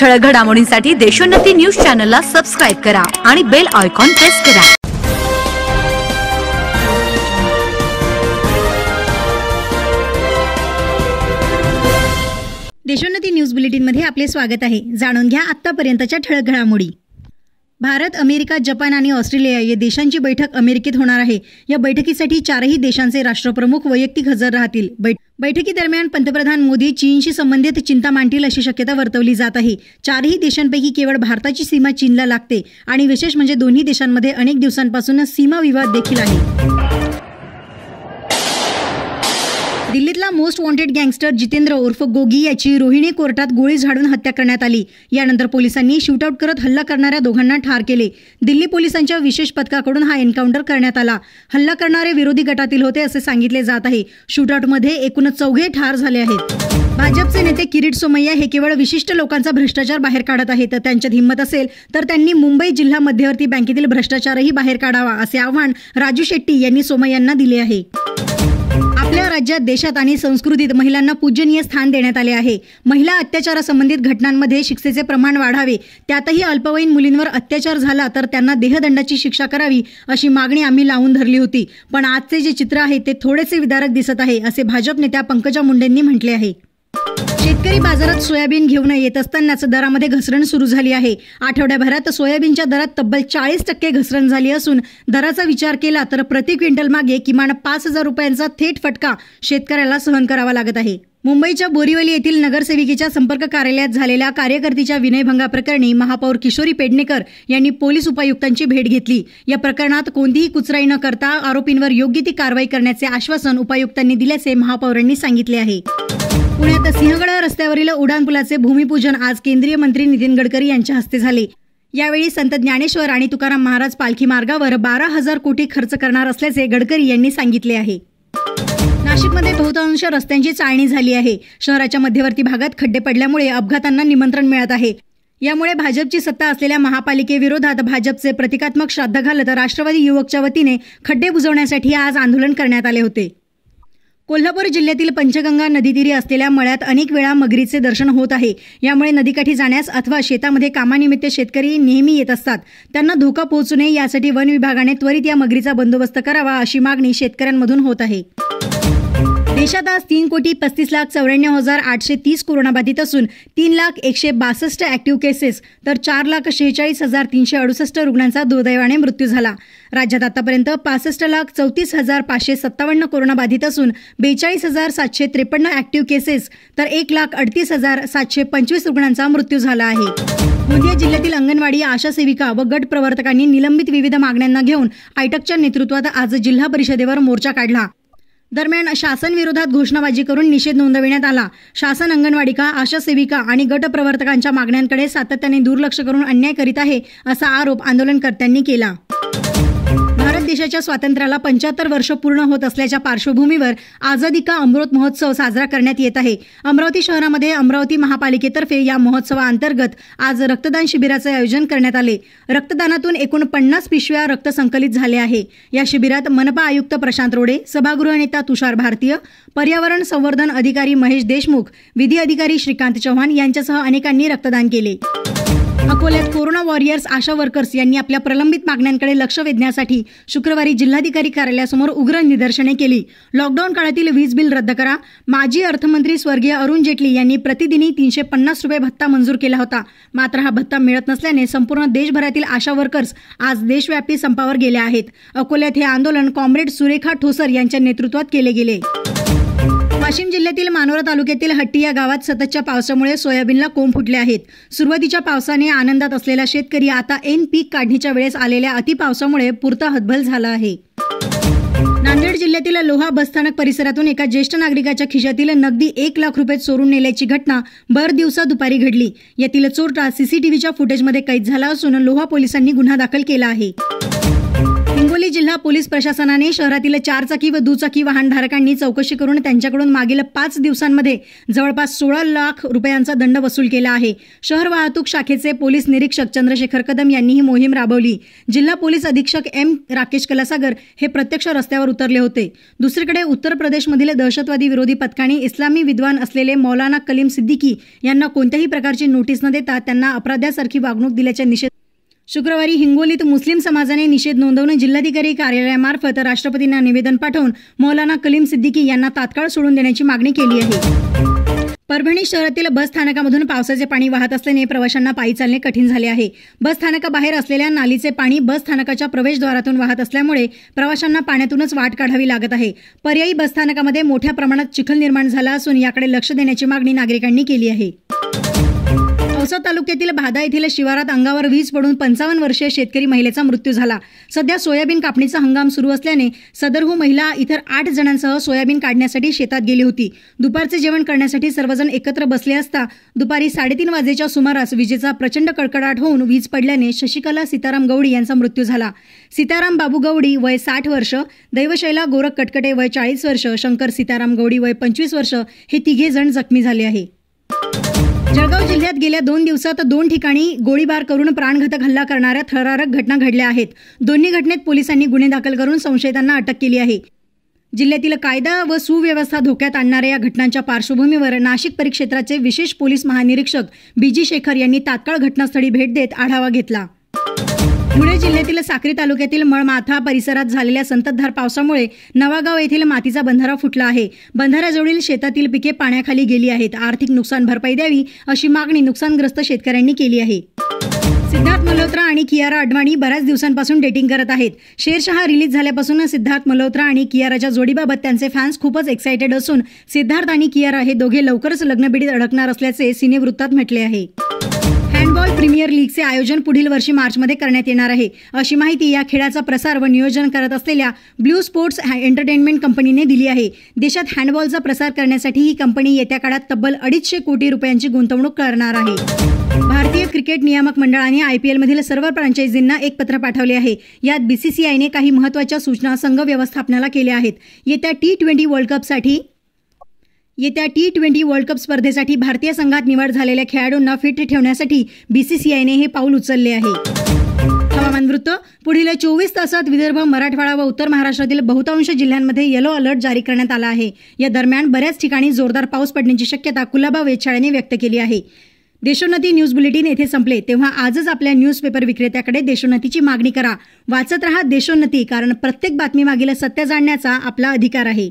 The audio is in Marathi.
ठळक घडामोडींसाठी देशोन्नती न्यूज चॅनलला सबस्क्राईब करा आणि बेल आयकॉन प्रेस करा देशोन्नती न्यूज मध्ये आपले स्वागत आहे जाणून घ्या आतापर्यंतच्या ठळक घडामोडी भारत अमेरिका जपान आणि ऑस्ट्रेलिया या देशांची बैठक अमेरिकेत होणार आहे या बैठकीसाठी चारही देशांचे राष्ट्रप्रमुख वैयक्तिक हजर राहतील बैठक बैठकीदरम्यान पंतप्रधान मोदी चीनशी संबंधित चिंता मांडतील अशी शक्यता वर्तवली जात आहे चारही देशांपैकी केवळ भारताची सीमा चीनला लागते आणि विशेष म्हणजे दोन्ही देशांमध्ये अनेक दिवसांपासून सीमा विवाद देखील आहे दिल्लीतला मोस्ट वॉन्टेड गँगस्टर जितेंद्र उर्फ गोगी याची रोहिणी कोर्टात गोळी झाडून हत्या करण्यात आली यानंतर पोलिसांनी शूटआउट करत हल्ला करणाऱ्या दोघांना ठार केले दिल्ली पोलिसांच्या विशेष पथकाकडून हा एन्काउंटर करण्यात आला हल्ला करणारे विरोधी गटातील होते असे सांगितले जात आहे शूटआउटमध्ये एकूण चौघे ठार झाले आहेत भाजपचे नेते किरीट सोमय्या हे केवळ विशिष्ट लोकांचा भ्रष्टाचार बाहेर काढत आहेत त्यांच्यात हिंमत असेल तर त्यांनी मुंबई जिल्हा मध्यवर्ती बँकेतील भ्रष्टाचारही बाहेर काढावा असे आव्हान राजू शेट्टी यांनी सोमय्यांना दिले आहे आपल्या राज्यात देशात आणि संस्कृतीत महिलांना पूजनीय स्थान देण्यात आले आहे महिला अत्याचारासंबंधित घटनांमध्ये शिक्षेचे प्रमाण वाढावे त्यातही अल्पवयीन मुलींवर अत्याचार झाला तर त्यांना देहदंडाची शिक्षा करावी अशी मागणी आम्ही लावून धरली होती पण आजचे जे चित्र आहे ते थोडेसे विदारक दिसत आहे असे भाजप नेत्या पंकजा मुंडेंनी म्हटले आहे शेतकरी बाजारात सोयाबीन घेऊन येत असतानाच दरामध्ये घसरण सुरू झाली आहे आठवड्याभरात सोयाबीनच्या दरात तब्बल चाळीस टक्के घसरण झाली असून दराचा विचार केला तर प्रति क्विंटल मागे किमान पाच हजार रुपयांचा थेट फटका शेतकऱ्याला सहन करावा लागत आहे मुंबईच्या बोरीवली येथील नगरसेविकेच्या संपर्क कार्यालयात झालेल्या कार्यकर्तीच्या विनयभंगाप्रकरणी महापौर किशोरी पेडणेकर यांनी पोलीस उपायुक्तांची भेट घेतली या प्रकरणात कोणतीही कुचराई न करता आरोपींवर योग्य ती कारवाई करण्याचे आश्वासन उपायुक्तांनी दिल्याचे महापौरांनी सांगितले आहे पुण्यात सिंहगड रस्त्यावरील उड्डाणपुलाचे भूमिपूजन आज केंद्रीय मंत्री नितीन गडकरी यांच्या हस्ते झाले यावेळी संत ज्ञानेश्वर आणि तुकाराम महाराज पालखी मार्गावर बारा हजार कोटी खर्च करणार असल्याचे गडकरी यांनी सांगितले आहे नाशिकमध्ये बहुतांश रस्त्यांची चाळणी झाली आहे शहराच्या मध्यवर्ती भागात खड्डे पडल्यामुळे अपघातांना निमंत्रण मिळत आहे यामुळे भाजपची सत्ता असलेल्या महापालिकेविरोधात भाजपचे प्रतिकात्मक श्राद्ध घालत राष्ट्रवादी युवकच्या वतीने खड्डे बुजवण्यासाठी आज आंदोलन करण्यात आले होते कोल्हापूर जिल्ह्यातील पंचगंगा नदीतीरी असलेल्या मळ्यात अनेक वेळा मगरीचे दर्शन होत आहे यामुळे नदीकाठी जाण्यास अथवा शेतामध्ये कामानिमित्त शेतकरी नेहमी येत असतात त्यांना धोका पोहोचू नये यासाठी वन विभागाने त्वरित या मगरीचा बंदोबस्त करावा अशी मागणी शेतकऱ्यांमधून होत आहे देशात आज तीन कोटी पस्तीस लाख चौऱ्याण्णव हजार आठशे तीस कोरोनाबाधित असून तीन लाख एकशे बासष्ट ऍक्टिव्ह केसेस तर चार लाख शेहेचाळीस हजार तीनशे अडुसष्ट रुग्णांचा दुर्दैवाने मृत्यू झाला राज्यात आतापर्यंत पासष्ट लाख चौतीस हजार पाचशे सत्तावन्न कोरोनाबाधित असून बेचाळीस हजार सातशे त्रेपन्न ऍक्टिव्ह केसेस तर एक लाख अडतीस हजार सातशे पंचवीस रुग्णांचा मृत्यू झाला आहे गोंदिया जिल्ह्यातील अंगणवाडी आशा सेविका व गट प्रवर्तकांनी निलंबित विविध मागण्यांना घेऊन आयटकच्या नेतृत्वात आज जिल्हा परिषदेवर मोर्चा काढला दरम्यान शासनविरोधात घोषणाबाजी करून निषेध नोंदविण्यात आला शासन अंगणवाडीका आशा सेविका आणि गटप्रवर्तकांच्या मागण्यांकडे सातत्याने दुर्लक्ष करून अन्याय करीत आहे असा आरोप आंदोलनकर्त्यांनी केला देशाच्या स्वातंत्र्याला पंच्याहत्तर वर्ष पूर्ण होत असल्याच्या पार्श्वभूमीवर आझादी का अमृत महोत्सव साजरा करण्यात येत आहे अमरावती शहरामध्ये अमरावती महापालिकेतर्फे या महोत्सवाअंतर्गत आज रक्तदान शिबिराचे आयोजन करण्यात आले रक्तदानातून एकूण पन्नास पिशव्या रक्त संकलित झाले आहे या शिबिरात मनपा आयुक्त प्रशांत रोडे सभागृह नेता तुषार भारतीय पर्यावरण संवर्धन अधिकारी महेश देशमुख विधी अधिकारी श्रीकांत चव्हाण यांच्यासह अनेकांनी रक्तदान केले अकोल्यात कोरोना वॉरियर्स आशा वर्कर्स यांनी आपल्या प्रलंबित मागण्यांकडे लक्ष वेधण्यासाठी शुक्रवारी जिल्हाधिकारी कार्यालयासमोर उग्र निदर्शने केली लॉकडाऊन काळातील वीज बिल रद्द करा माजी अर्थमंत्री स्वर्गीय अरुण जेटली यांनी प्रतिदिनी तीनशे पन्नास रुपये भत्ता मंजूर केला होता मात्र हा भत्ता मिळत नसल्याने संपूर्ण देशभरातील आशा वर्कर्स आज देशव्यापी संपावर गेले आहेत अकोल्यात हे आंदोलन कॉम्रेड सुरेखा ठोसर यांच्या नेतृत्वात केले गेले वाशिम जिल्ह्यातील मानोरा तालुक्यातील हट्टी या गावात सततच्या पावसामुळे सोयाबीनला कोंब फुटले आहेत सुरुवातीच्या पावसाने आनंदात असलेला शेतकरी आता एन पीक काढणीच्या वेळेस आलेल्या अतिपावसामुळे पुरता हतबल झाला आहे नांदेड जिल्ह्यातील लोहा बसस्थानक परिसरातून एका ज्येष्ठ नागरिकाच्या खिशातील नगदी एक लाख रुपये चोरून नेल्याची घटना भर दिवसा दुपारी घडली यातील चोरटा सीसीटीव्हीच्या फुटेजमध्ये कैद झाला असून लोहा पोलिसांनी गुन्हा दाखल केला आहे सांगली जिल्हा पोलीस प्रशासनाने शहरातील चारचाकी व दुचाकी वाहनधारकांनी चौकशी करून त्यांच्याकडून मागील पाच दिवसांमध्ये जवळपास सोळा लाख रुपयांचा दंड वसूल केला आहे शहर वाहतूक शाखेचे पोलीस निरीक्षक चंद्रशेखर कदम यांनी ही मोहीम राबवली जिल्हा पोलीस अधीक्षक एम राकेश कलासागर हे प्रत्यक्ष रस्त्यावर उतरले होते दुसरीकडे उत्तर प्रदेशमधील दहशतवादी विरोधी पथकाने इस्लामी विद्वान असलेले मौलाना कलीम सिद्दीकी यांना कोणत्याही प्रकारची नोटीस न देता त्यांना अपराध्यासारखी वागणूक दिल्याच्या निषेध शुक्रवारी हिंगोलीत मुस्लिम समाजाने निषेध नोंदवून जिल्हाधिकारी कार्यालयामार्फत राष्ट्रपतींना निवेदन पाठवून मौलाना कलीम सिद्दीकी यांना तात्काळ सोडून देण्याची मागणी केली आहे परभणी शहरातील बस स्थानकामधून पावसाचे पाणी वाहत असल्याने प्रवाशांना पायी चालणे कठीण झाले आहे बस स्थानकाबाहेर असलेल्या नालीचे पाणी बस स्थानकाच्या प्रवेशद्वारातून वाहत असल्यामुळे प्रवाशांना पाण्यातूनच वाट काढावी लागत आहे पर्यायी बस स्थानकामध्ये मोठ्या प्रमाणात चिखल निर्माण झाला असून याकडे लक्ष देण्याची मागणी नागरिकांनी केली आहे औसा तालुक्यातील भादा येथील शिवारात अंगावर वीज पडून पंचावन्न वर्षीय शेतकरी महिलेचा मृत्यू झाला सध्या सोयाबीन कापणीचा हंगाम सुरू असल्याने सदरहू हो महिला इतर आठ जणांसह सोयाबीन काढण्यासाठी शेतात गेली होती दुपारचे जेवण करण्यासाठी सर्वजण एकत्र बसले असता दुपारी साडेतीन वाजेच्या सुमारास विजेचा प्रचंड कडकडाट होऊन वीज पडल्याने शशिकला सीताराम गवडी यांचा मृत्यू झाला सीताराम बाबू गौडी वय साठ वर्ष दैवशैला गोरख कटकटे वय चाळीस वर्ष शंकर सीताराम गवडी वय पंचवीस वर्ष हे तिघे जण जखमी झाले आहे जिल्ह्यात गेल्या दोन दिवसात दोन ठिकाणी गोळीबार करून प्राणघातक हल्ला करणाऱ्या थरारक घटना घडल्या आहेत दोन्ही घटनेत पोलिसांनी गुन्हे दाखल करून संशयितांना अटक केली आहे जिल्ह्यातील कायदा व सुव्यवस्था धोक्यात आणणाऱ्या या घटनांच्या पार्श्वभूमीवर नाशिक परिक्षेत्राचे विशेष पोलीस महानिरीक्षक बीजी शेखर यांनी तात्काळ घटनास्थळी भेट देत आढावा घेतला धुळे जिल्ह्यातील साक्री तालुक्यातील मळमाथा परिसरात झालेल्या संततधार पावसामुळे नवागाव येथील मातीचा बंधारा फुटला आहे बंधाऱ्याजवळील शेतातील पिके पाण्याखाली गेली आहेत आर्थिक नुकसान भरपाई द्यावी अशी मागणी नुकसानग्रस्त शेतकऱ्यांनी केली आहे सिद्धार्थ मल्होत्रा आणि कियारा अडवाणी बऱ्याच दिवसांपासून डेटिंग करत आहेत शेरशहा रिलीज झाल्यापासून सिद्धार्थ मल्होत्रा आणि कियाराच्या जोडीबाबत त्यांचे फॅन्स खूपच एक्सायटेड असून सिद्धार्थ आणि कियारा हे दोघे लवकरच लग्नबिडीत अडकणार असल्याचे सिनेवृत्तात म्हटले आहे फुटबॉल प्रीमियर लीगचे आयोजन पुढील वर्षी मार्चमध्ये करण्यात येणार आहे अशी माहिती या खेळाचा प्रसार व नियोजन करत असलेल्या ब्लू स्पोर्ट्स एंटरटेनमेंट कंपनीने दिली आहे देशात हँडबॉलचा प्रसार करण्यासाठी ही कंपनी येत्या काळात तब्बल अडीचशे कोटी रुपयांची गुंतवणूक करणार आहे भारतीय क्रिकेट नियामक मंडळाने मधील सर्व फ्रँचायझींना एक पत्र पाठवले आहे यात बीसीसीआयने काही महत्वाच्या सूचना संघ व्यवस्थापनाला केल्या आहेत येत्या टी ट्वेंटी वर्ल्ड कपसाठी येत्या टी ट्वेंटी वर्ल्ड कप स्पर्धेसाठी भारतीय संघात निवड झालेल्या खेळाडूंना फिट ठेवण्यासाठी बीसीसीआयने हे पाऊल उचलले आहे हवामान वृत्त पुढील चोवीस तासात विदर्भ मराठवाडा व उत्तर महाराष्ट्रातील बहुतांश जिल्ह्यांमध्ये येलो अलर्ट जारी करण्यात आला आहे या दरम्यान बऱ्याच ठिकाणी जोरदार पाऊस पडण्याची शक्यता कुलाबा वेछाळेने व्यक्त केली आहे देशोन्नती न्यूज बुलेटिन येथे संपले तेव्हा आजच आपल्या न्यूजपेपर विक्रेत्याकडे देशोन्नतीची मागणी करा वाचत रहा देशोन्नती कारण प्रत्येक बातमीमागील सत्य जाणण्याचा आपला अधिकार आहे